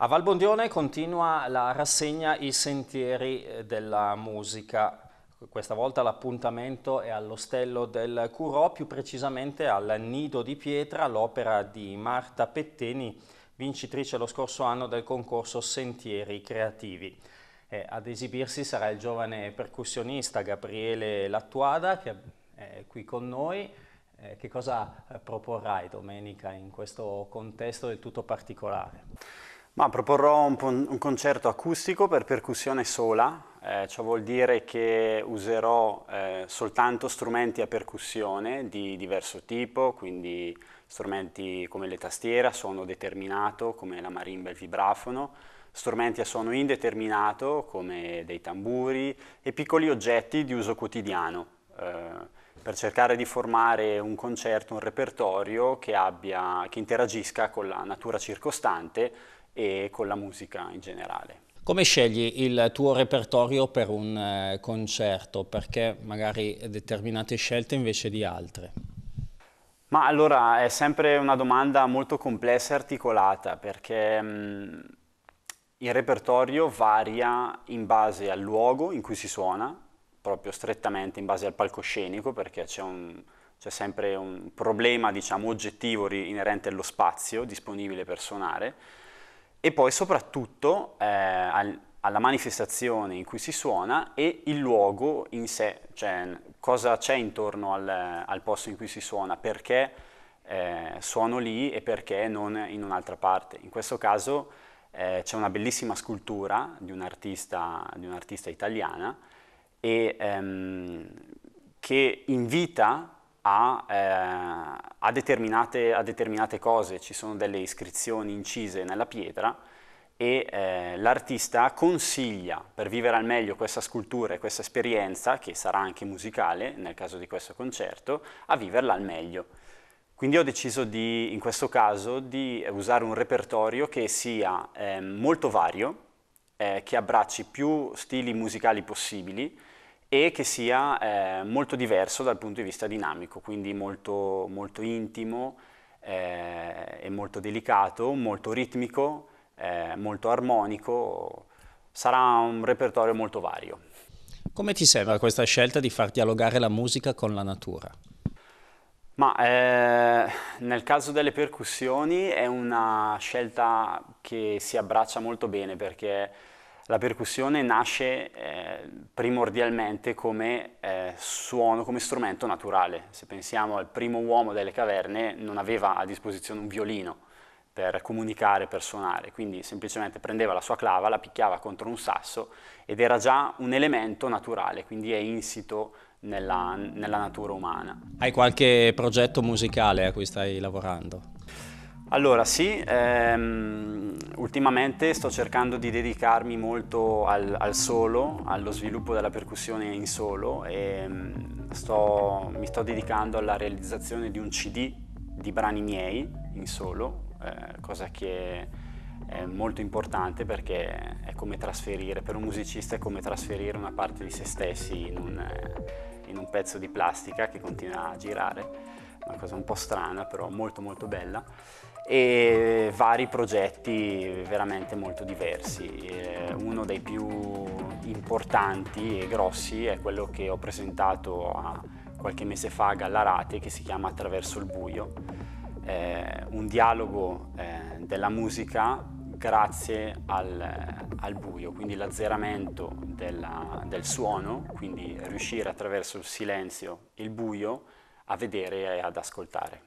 A Valbondione continua la rassegna I Sentieri eh, della Musica. Questa volta l'appuntamento è all'ostello del Curò, più precisamente al Nido di Pietra, l'opera di Marta Petteni, vincitrice lo scorso anno del concorso Sentieri Creativi. Eh, ad esibirsi sarà il giovane percussionista Gabriele Lattuada, che eh, è qui con noi. Eh, che cosa eh, proporrai domenica in questo contesto del tutto particolare? Ma proporrò un, un, concerto acustico per percussione sola, eh, ciò vuol dire che userò eh, soltanto strumenti a percussione di diverso tipo, quindi strumenti come le tastiere a suono determinato, come la marimba e il vibrafono, strumenti a suono indeterminato, come dei tamburi, e piccoli oggetti di uso quotidiano, eh, per cercare di formare un concerto, un repertorio che, abbia, che interagisca con la natura circostante, e con la musica in generale. Come scegli il tuo repertorio per un eh, concerto? Perché magari determinate scelte invece di altre? Ma allora è sempre una domanda molto complessa e articolata perché mh, mm, il repertorio varia in base al luogo in cui si suona, proprio strettamente in base al palcoscenico perché c'è sempre un problema diciamo, oggettivo inerente allo spazio disponibile per suonare e poi soprattutto eh, al, alla manifestazione in cui si suona e il luogo in sé, cioè cosa c'è intorno al, al posto in cui si suona, perché eh, suono lì e perché non in un'altra parte. In questo caso eh, c'è una bellissima scultura di un'artista, un italiana e, ehm, che invita a, eh, a, determinate, a, determinate, cose, ci sono delle iscrizioni incise nella pietra e eh, l'artista consiglia per vivere al meglio questa scultura e questa esperienza, che sarà anche musicale nel caso di questo concerto, a viverla al meglio. Quindi ho deciso di, in questo caso di usare un repertorio che sia eh, molto vario, eh, che abbracci più stili musicali possibili, e che sia eh, molto diverso dal punto di vista dinamico, quindi molto, molto intimo eh, e molto delicato, molto ritmico, eh, molto armonico, sarà un repertorio molto vario. Come ti sembra questa scelta di far dialogare la musica con la natura? Ma eh, nel caso delle percussioni è una scelta che si abbraccia molto bene perché la percussione nasce eh, primordialmente come eh, suono, come strumento naturale. Se pensiamo al primo uomo delle caverne, non aveva a disposizione un violino per comunicare, per suonare, quindi semplicemente prendeva la sua clava, la picchiava contro un sasso ed era già un elemento naturale, quindi è insito nella, nella natura umana. Hai qualche progetto musicale a cui stai lavorando? Allora sì, ehm, ultimamente sto cercando di dedicarmi molto al, al, solo, allo sviluppo della percussione in solo e ehm, sto, mi sto dedicando alla realizzazione di un CD di brani miei in solo, eh, cosa che è molto importante perché è come trasferire, per un musicista è come trasferire una parte di se stessi in un, eh, in un pezzo di plastica che continua a girare una cosa un po' strana però molto molto bella e vari progetti veramente molto diversi. Eh, uno dei più importanti e grossi è quello che ho presentato qualche mese fa a Gallarate che si chiama Attraverso il buio, eh, un dialogo eh, della musica grazie al, al buio, quindi l'azzeramento della, del suono, quindi riuscire attraverso il silenzio e il buio a vedere e ad ascoltare.